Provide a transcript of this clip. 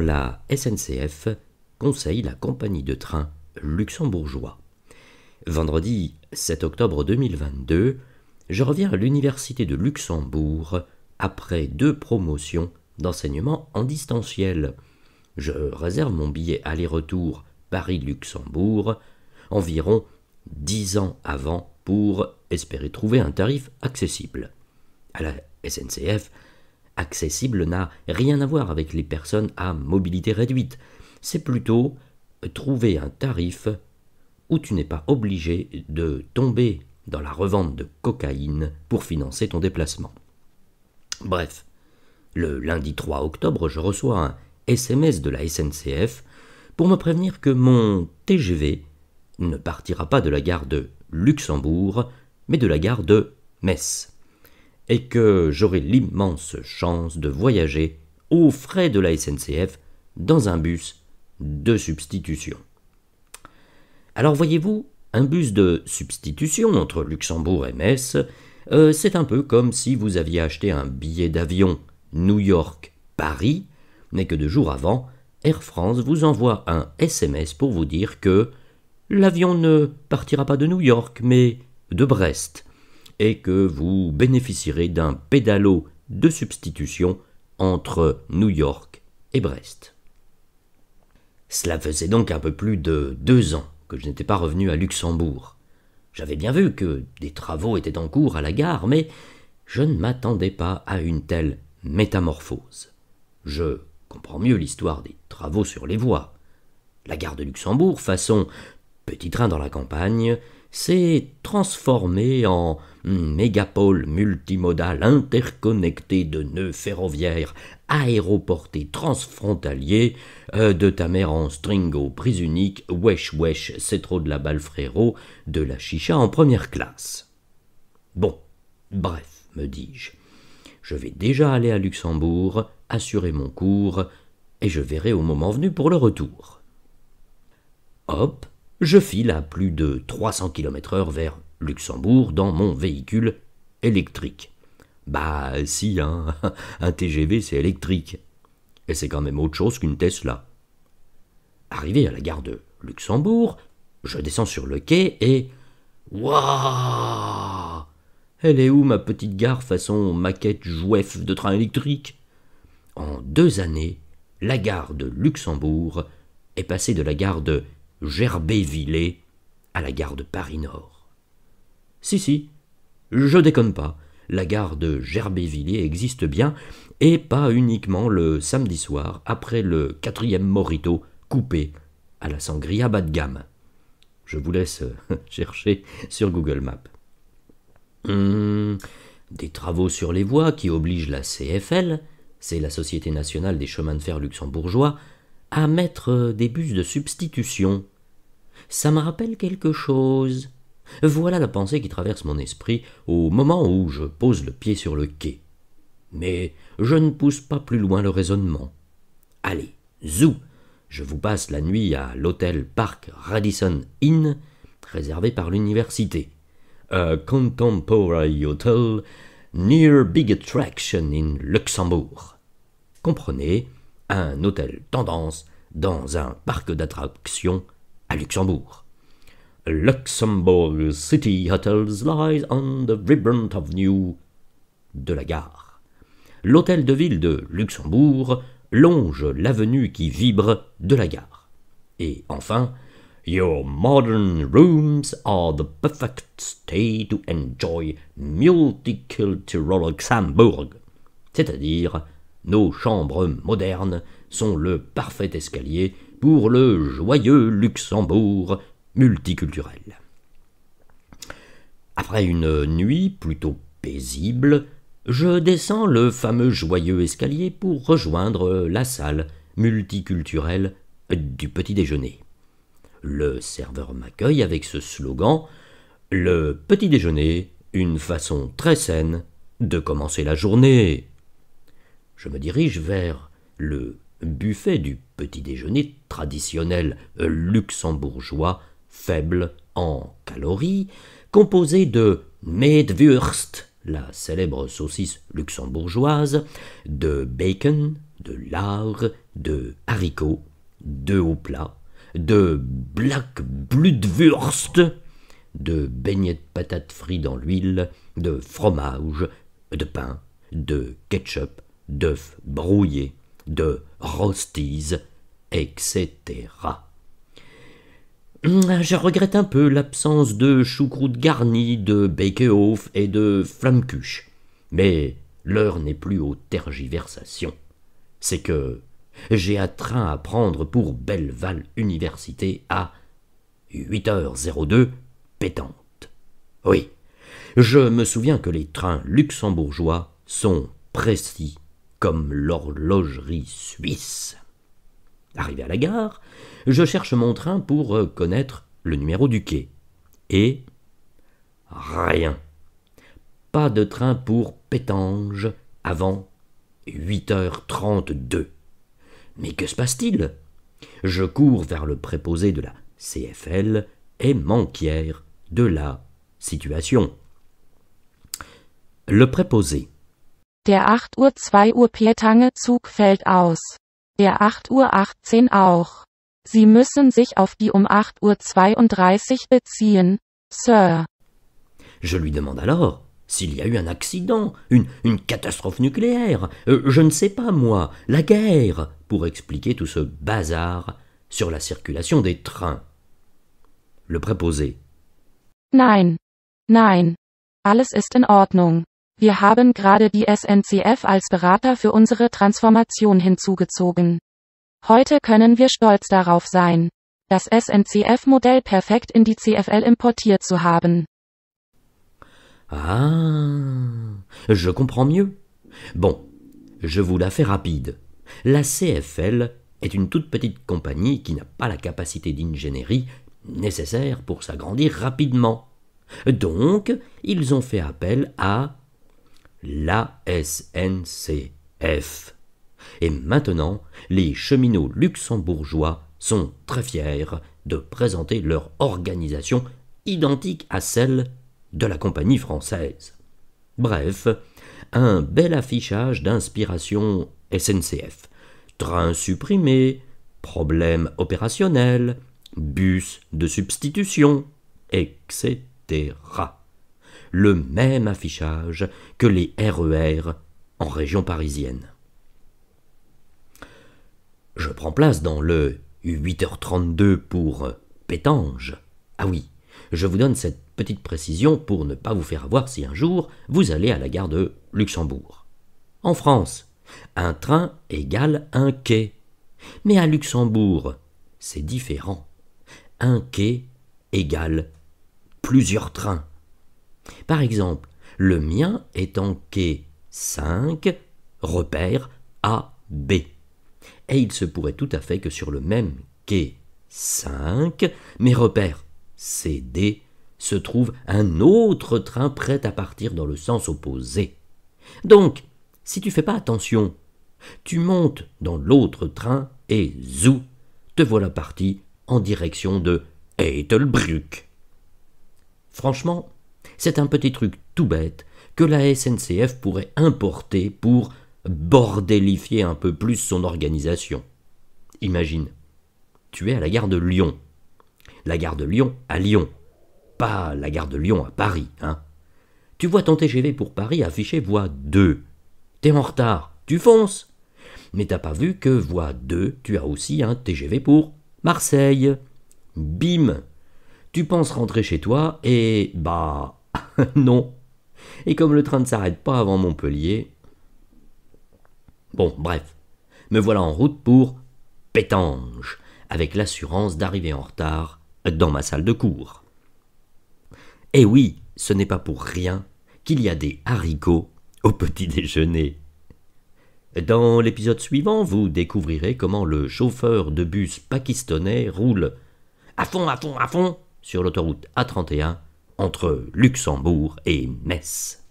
la SNCF conseille la compagnie de train luxembourgeois. Vendredi 7 octobre 2022, je reviens à l'Université de Luxembourg après deux promotions d'enseignement en distanciel. Je réserve mon billet aller-retour Paris-Luxembourg environ dix ans avant pour espérer trouver un tarif accessible. À la SNCF, accessible n'a rien à voir avec les personnes à mobilité réduite. C'est plutôt trouver un tarif où tu n'es pas obligé de tomber dans la revente de cocaïne pour financer ton déplacement. Bref, le lundi 3 octobre, je reçois un SMS de la SNCF pour me prévenir que mon TGV ne partira pas de la gare de Luxembourg, mais de la gare de Metz et que j'aurai l'immense chance de voyager aux frais de la SNCF dans un bus de substitution. Alors voyez-vous, un bus de substitution entre Luxembourg et Metz, euh, c'est un peu comme si vous aviez acheté un billet d'avion New York-Paris, mais que deux jours avant, Air France vous envoie un SMS pour vous dire que l'avion ne partira pas de New York, mais de Brest et que vous bénéficierez d'un pédalo de substitution entre New York et Brest. Cela faisait donc un peu plus de deux ans que je n'étais pas revenu à Luxembourg. J'avais bien vu que des travaux étaient en cours à la gare, mais je ne m'attendais pas à une telle métamorphose. Je comprends mieux l'histoire des travaux sur les voies. La gare de Luxembourg, façon petit train dans la campagne, c'est transformé en mégapole multimodal interconnecté de nœuds ferroviaires, aéroportés transfrontaliers, euh, de ta mère en stringo, prise unique, wesh wesh, c'est trop de la balle frérot, de la chicha en première classe. Bon, bref, me dis-je. Je vais déjà aller à Luxembourg, assurer mon cours, et je verrai au moment venu pour le retour. Hop, je file à plus de 300 km/h vers Luxembourg dans mon véhicule électrique. Bah si, hein, un TGV c'est électrique. Et c'est quand même autre chose qu'une Tesla. Arrivé à la gare de Luxembourg, je descends sur le quai et... Waouh Elle est où ma petite gare façon maquette jouef de train électrique En deux années, la gare de Luxembourg est passée de la gare de gerbet à la gare de Paris-Nord. Si, si, je déconne pas, la gare de gerbet existe bien, et pas uniquement le samedi soir après le quatrième morito coupé à la sangria bas de gamme. Je vous laisse euh, chercher sur Google Maps. Hmm, des travaux sur les voies qui obligent la CFL, c'est la Société nationale des chemins de fer luxembourgeois, à mettre euh, des bus de substitution. Ça me rappelle quelque chose. Voilà la pensée qui traverse mon esprit au moment où je pose le pied sur le quai. Mais je ne pousse pas plus loin le raisonnement. Allez, zou Je vous passe la nuit à l'hôtel Park Radisson Inn, réservé par l'université. A contemporary hotel near big attraction in Luxembourg. Comprenez, un hôtel tendance dans un parc d'attractions à Luxembourg. Luxembourg City Hotels lies on the vibrant avenue de la gare. L'hôtel de ville de Luxembourg longe l'avenue qui vibre de la gare. Et enfin, Your modern rooms are the perfect stay to enjoy multicultural Luxembourg, c'est-à-dire nos chambres modernes sont le parfait escalier pour le joyeux Luxembourg multiculturel. Après une nuit plutôt paisible, je descends le fameux joyeux escalier pour rejoindre la salle multiculturelle du petit déjeuner. Le serveur m'accueille avec ce slogan Le petit déjeuner, une façon très saine de commencer la journée je me dirige vers le buffet du petit déjeuner traditionnel luxembourgeois, faible en calories, composé de Mettwurst, la célèbre saucisse luxembourgeoise, de bacon, de lard, de haricots, de haut plat, de black blutwurst, de beignets de patates frites dans l'huile, de fromage, de pain, de ketchup, d'œufs brouillés, de rosties, etc. Je regrette un peu l'absence de choucroute garnie, de bake et de flamme-cuche. Mais l'heure n'est plus aux tergiversations. C'est que j'ai un train à prendre pour Belleval Université à 8h02 pétante. Oui, je me souviens que les trains luxembourgeois sont précis l'horlogerie suisse. Arrivé à la gare, je cherche mon train pour euh, connaître le numéro du quai. Et rien. Pas de train pour Pétange avant 8h32. Mais que se passe-t-il Je cours vers le préposé de la CFL et m'enquière de la situation. Le préposé Der 8 Uhr 2 Uhr Petange Zug fällt aus. Der 8 Uhr 18 auch. Sie müssen sich auf die um 8 Uhr 32 beziehen, Sir. Je lui demande alors s'il y a eu un accident, une, une catastrophe nucléaire, euh, je ne sais pas moi, la guerre, pour expliquer tout ce bazar sur la circulation des trains. Le préposé. Nein. Nein. Alles ist in Ordnung. Wir haben gerade die SNCF als Berater für unsere Transformation hinzugezogen. Heute können wir stolz darauf sein, das SNCF-Modell perfekt in die CFL importiert zu haben. Ah, je comprends mieux. Bon, je vous la fais rapide. La CFL est une toute petite compagnie qui n'a pas la capacité d'ingénierie nécessaire pour s'agrandir rapidement. Donc, ils ont fait appel à la SNCF. Et maintenant, les cheminots luxembourgeois sont très fiers de présenter leur organisation identique à celle de la compagnie française. Bref, un bel affichage d'inspiration SNCF. Train supprimé, problème opérationnel, bus de substitution, etc le même affichage que les RER e en région parisienne. Je prends place dans le 8h32 pour Pétange. Ah oui, je vous donne cette petite précision pour ne pas vous faire avoir si un jour vous allez à la gare de Luxembourg. En France, un train égale un quai. Mais à Luxembourg, c'est différent. Un quai égale plusieurs trains. Par exemple, le mien est en quai 5, repère AB. Et il se pourrait tout à fait que sur le même quai 5, mes repères CD se trouve un autre train prêt à partir dans le sens opposé. Donc, si tu fais pas attention, tu montes dans l'autre train et zou, te voilà parti en direction de Heidelbrück. Franchement, c'est un petit truc tout bête que la SNCF pourrait importer pour bordélifier un peu plus son organisation. Imagine, tu es à la gare de Lyon. La gare de Lyon à Lyon, pas la gare de Lyon à Paris, hein. Tu vois ton TGV pour Paris affiché voie 2. T'es en retard, tu fonces. Mais t'as pas vu que voie 2, tu as aussi un TGV pour Marseille. Bim Tu penses rentrer chez toi et bah non. Et comme le train ne s'arrête pas avant Montpellier. Bon, bref. Me voilà en route pour Pétange, avec l'assurance d'arriver en retard dans ma salle de cours. Eh oui, ce n'est pas pour rien qu'il y a des haricots au petit déjeuner. Dans l'épisode suivant, vous découvrirez comment le chauffeur de bus pakistanais roule à fond, à fond, à fond sur l'autoroute A31 entre Luxembourg et Metz.